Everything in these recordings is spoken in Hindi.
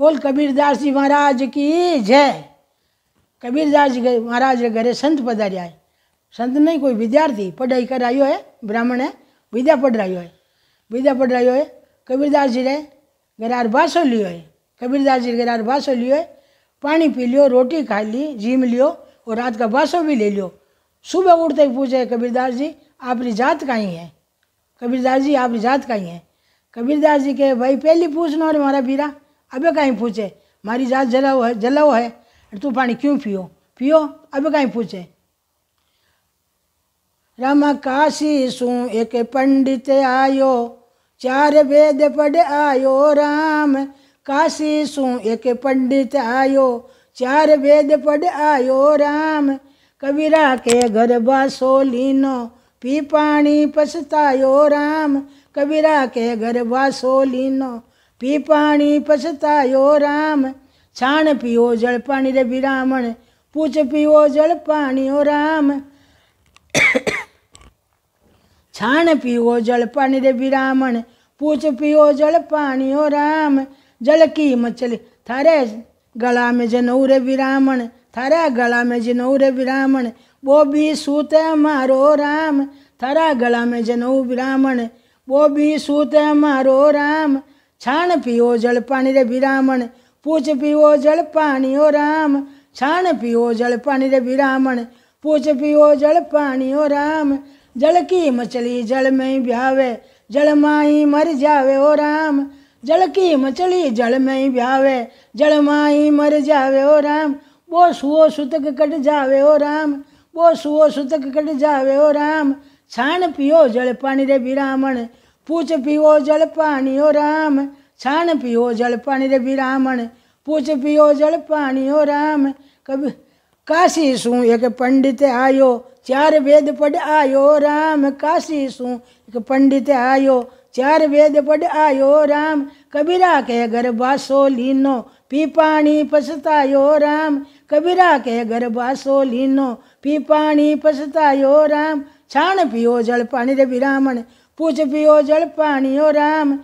बोल कबीरदास जी महाराज की जय कबीरदास जी महाराज घरे संत पधार्या है संत नहीं कोई विद्यार्थी पढ़ाई कर आयो है ब्राह्मण है विद्या पढ़ रहा है विद्या कबीरदास जी ने गरार ભાસો लियो है कबीरदास जी ने गरार भाषो लियो है पानी पी लियो रोटी खा ली जीम लियो और रात का भाषो भी ले लियो सुबह उठते ही पूछे कबीरदास जी आपकी जात का ही है कबीरदास जी आपकी जात का ही है कबीरदास जी के भाई पहली पूछना और हमारा बीरा अबे कहीं पूछे हमारी जात जलाओ है जलाओ है तू पानी क्यों पियो पियो अबे कहीं पूछे रम काशी सू एक पंडित आयो चार वेद पढ़ आयो राम काशी सू एक पंडित आयो चार वेद पढ़ आयो राम कबीरा के घर बासो लीनो पी पानी पछतायो राम कबीरा के घर बासो लीनो पी पानी पछतायो राम छाण पियो जल पानी रे ब्राह्मण पूछ पियो जल पानी ओ राम छाण पियो जल पानी रे विरामण पूछ पियो जल पानी ओ राम जल की मचल थारे गला में जनऊ रे विरामण थारा गला में जनऊ रे विरामण वो भी सूत मारो राम थारा गला में जनऊ विरामण वो भी सूत मारो राम छाण पियो जल पानी रे विरामण पूछ पियो जल पानी ओ राम छाण पियो जल पानी रे विरामण पूछ पियो जल पानी ओ राम जल की मछली जल में ब्यावे जल माही मर जावे ओ राम जल की मछली जल में ब्यावे जल माही मर जावे ओ राम वो सुओ सुतक कट जावे ओ राम वो सुओ सुतक कट जावे ओ राम छान पियो जल पानी रे बिरामण पूछ पियो जल पानी ओ राम छान पियो जल पानी रे बिरामण पूछ पियो जल पानी ओ राम कभी काशी सू एक पंडित आयो चार वेद पढ़ आयो राम काशी सू एक पंडित आयो चार वेद पढ़ आयो राम कबीरा के घर बासो लीनो पी पानी पछतायो राम कबीरा के घर बासो लीनो पी पानी पछतायो राम छाण पियो जल पानी रे ब्राह्मण पूछ पियो जल पानी ओ राम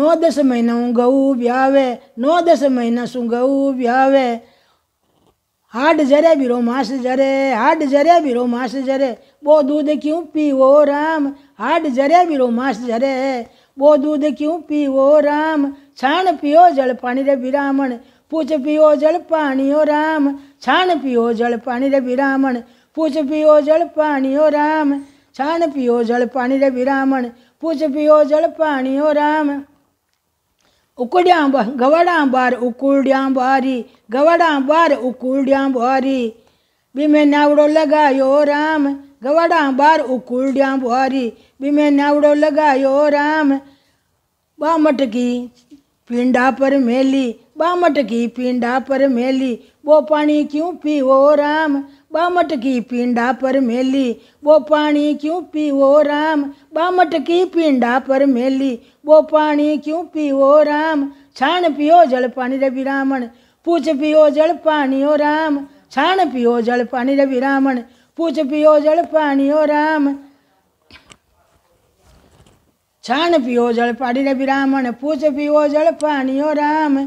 नौ दस महीना गऊ ब्यावे नौ दस महीना सु गऊ ब्यावे हाड जरे बिरो मास जरे हाड जरे बिरो मास जरे वो दूध क्यों पीवो राम हाड जरे बिरो मास जरे वो दूध क्यों पीवो राम छाण पियो जल पानी रे ब्राह्मण पूछ पियो जल पानी ओ राम छाण पियो जल पानी रे ब्राह्मण पूछ पियो जल पानी ओ राम छाण पियो जल पानी रे ब्राह्मण पूछ पियो जल पानी ओ राम बार उकुड्यांब बार उकुड्यांबारी गवड़ांबार उकुड्यांबारी बिमे नावड़ो लगायो राम बार गवड़ांबार उकुड्यांबारी बिमे नावड़ो लगायो राम बामट की पिंडा पर मेली बामट की पिंडा पर मेली वो पानी क्यों पीओ राम बामट की पिंडा पर मेली वो पानी क्यों पीवो राम बामट की पिंडा पर मेली वो पानी क्यों पीवो राम छाण पियो जल पानी रवि रामण पूछ पियो जल पानी ओ राम छाण पियो जल पानी रवि रामण पूछ पियो जल पानी ओ राम छाण पियो जल पानी रवि रामण पूछ पियो जल पानी ओ राम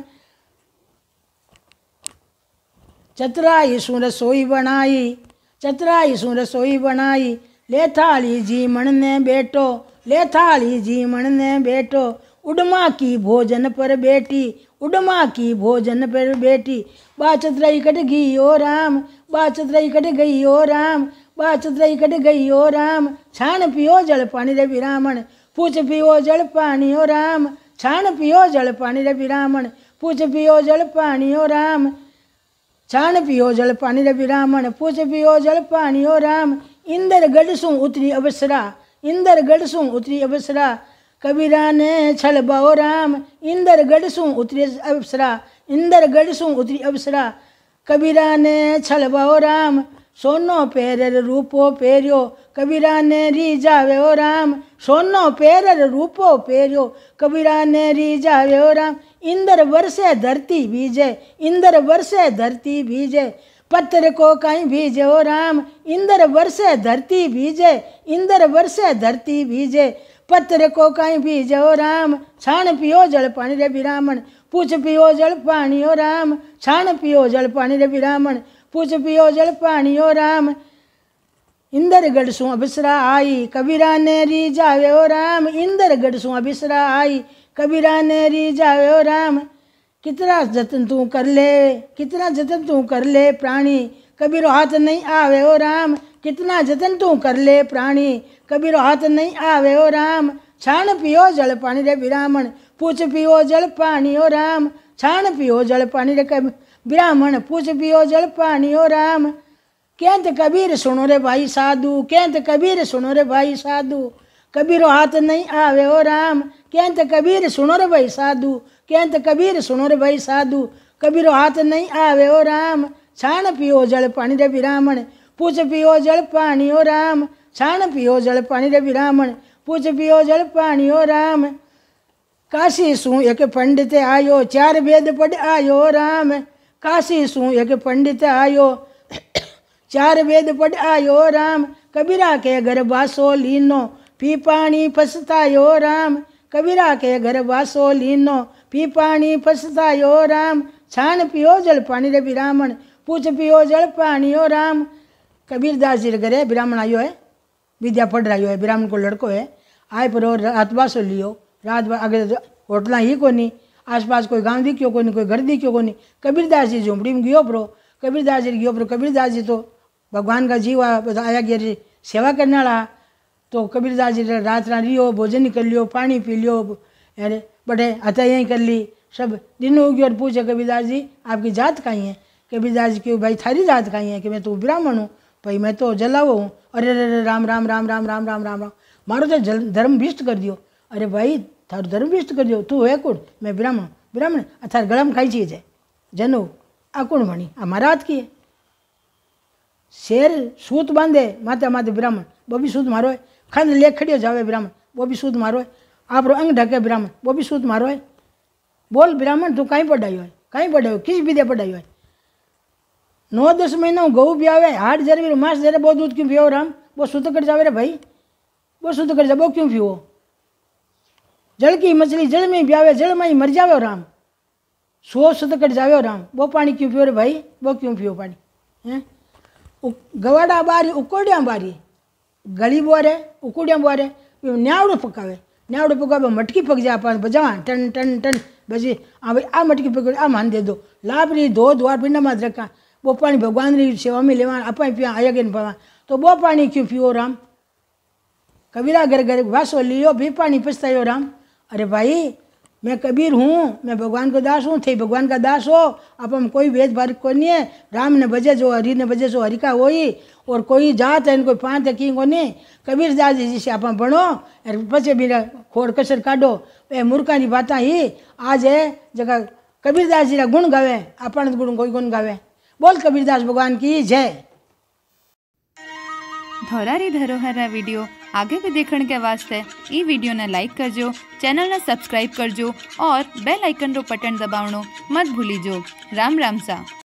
चतराई रसोई सोई बनाई चतराई रसोई सोई बनाई ले थाली जी मन ने बेटो ले थाली जी मन ने बेटो उडमा की भोजन पर बेटी उडमा की भोजन पर बेटी बा रही कट गई ओ राम बा रही कट गई ओ राम बा रही कट गई ओ राम छान पियो जल पानी रे विरामण पूछ पियो जल पानी ओ राम छान पियो जल पानी रे विरामण पूछ पियो जल पानी ओ राम छाण पियो जल पानी रवि रामन पूछ पियो जल पानी ओ राम इंदर गढ़ सूं उतरी अबसरा इंदर गढ़ सूं उतरी अवसरा कबीरा ने छल बाओ राम इंदर गढ़ सूं उतरी अबसरा इंदर गढ़ सूं उतरी अबसरा कबीरा ने छल बाओ राम सोनो पेर रूपो पेरियो कबीरा ने री जावे ओ राम सोनो पेरर रूपो पेरियो कबीरा ने री जावे ओ राम इंदर वर्षे धरती बीजे इंदर वर्षे धरती बीजे पत्थर को कहीं भीजे ओ राम इंदर वर्षे धरती बीजे इंदर वर्षे धरती बीजे पत्थर को कहीं भीजे ओ राम छाण पियो जल पानी रे बिरामण पूछ पियो जल पानी ओ राम छाण पियो जल पानी रे बिरामण पूछ पियो जल पानी ओ राम इंदर गढ़सू अभिसरा आई कबीरा ने री जावे ओ राम इंदर गढ़सू अभिसरा आई कबीरा ने री जावे ओ राम कितना जतन तू कर ले कितना जतन तू कर ले प्राणी कबीर हाथ नहीं आवे ओ राम कितना जतन तू कर ले प्राणी कबीर हाथ नहीं आवे ओ राम छाण पियो जल पानी रे ब्राह्मण पूछ पियो जल पानी ओ राम छाण पियो जल पानी रे ब्राह्मण पूछ पियो जल पानी ओ राम कहते कबीर सुनो रे भाई साधु कहते कबीर सुनो रे भाई साधु कबीर हाथ नहीं आवे ओ राम कहते कबीर सुनो रे भाई साधु कहते कबीर सुनो रे भाई साधु कबीर हाथ नहीं आवे ओ राम छाण पियो जल पानी रे ब्राह्मण पूछ पियो जल पानी ओ राम छाण पियो जल पानी रे ब्राह्मण पूछ पियो जल पानी ओ राम काशी सू एक पंडित आयो चार वेद पढ़ आयो राम काशी सू एक पंडित आयो चार वेद पढ़ायो आयो राम कबीरा के घर बासो लीनो पी पानी फसतायो राम कबीरा के घर बासो लीनो पी पानी फसतायो राम छान पियो जल पानी रे ब्राह्मण पूछ पियो जल पानी ओ राम कबीरदास जी घरे ब्राह्मण आयो है विद्या पढ़ रहा है ब्राह्मण को लड़को है आए पर रात बासो लियो रात अगर तो होटल ही को नहीं आसपास कोई गांव दिखियो कोई कोई घर दिखियो कोई कबीरदास जी झोंपड़ी में गियो परो कबीरदास जी गियो परो कबीरदास जी तो भगवान का जीव आया गया सेवा करने वाला तो कबीरदास जी रात ना लियो भोजन कर लियो पानी पी लियो अरे बटे हथा यहीं कर ली सब दिन हो गया और पूछे कबीरदास जी आपकी जात का ही है कबीरदास जी क्यों भाई थारी जात का ही है कि मैं तो ब्राह्मण हूँ भाई मैं तो जलाव हूँ अरे अरे अरे राम राम राम राम राम राम राम राम मारो तो जल धर्म भिष्ट कर दियो अरे भाई थारो धर्म भ्रष्ट कर दियो तू है कुण मैं ब्राह्मण ब्राह्मण अथार गरम खाई चीज है जनो आ कुण बनी हमारा हाथ की है शेर सूत बांधे माता माते ब्राह्मण वो भी सूत मारो खंड लेखड़ियों जावे ब्राह्मण वो भी सूत मारो आप अंग ढके ब्राह्मण वो भी सूत मारो बोल ब्राह्मण तू कहीं पढ़ाई हो कहीं पढ़ाई हो किस विद्या पढ़ाई हो नौ दस महीनों गहू ब्यावे हाट जर भी मास जरे बहुत दूध क्यों पियो राम वो शुद्ध कर जावे रे भाई वो शुद्ध कर जाओ क्यों पियो जल की मछली जल में ब्यावे जल में ही मर जावे राम सो शुद्ध कर जावे राम वो पानी क्यों पियो रे भाई वो क्यों पियो पानी हैं ગવાડા બારી ઉકોડ્યા બારી ગળી બોરે ઉકોડ્યા બોરે ન્યાવડું પકાવે ન્યાવડું પકાવે મટકી પક જાય પાસ બજાવા ટન ટન ટન પછી આ ભાઈ આ મટકી પકડી આ માન દે દો લાભરી ધો ધોવા પિંડામાં જ રખા બહુ પાણી ભગવાનની સેવામાં લેવા અપાય પીવા આયગીને ભવા તો બહુ પાણી ક્યું પીવો રામ કબીરા ઘર ઘર વાસો લીયો બી પાણી પસ્તાયો રામ અરે ભાઈ मैं कबीर हूँ मैं भगवान का दास हूँ थे भगवान का दास हो अब हम कोई वेद भेदभाव को नहीं है राम ने बजे जो हरि ने बजे जो हरि का हो ही और कोई जात है इनको पांच है को नहीं कबीर दास जी जिसे आप बनो बचे मेरा खोड़ कसर काटो ए मुर्खा की बात ही आज है जगह कबीर दास जी का गुण गावे अपन गुण कोई गुण गावे बोल कबीरदास भगवान की जय धोरारी धरोहर वीडियो आगे भी देखण के वास्ते ई वीडियो ने लाइक करजो चैनल ने सब्सक्राइब करजो और बेल आइकन रो बटन दबावणो मत भूलिजो राम राम सा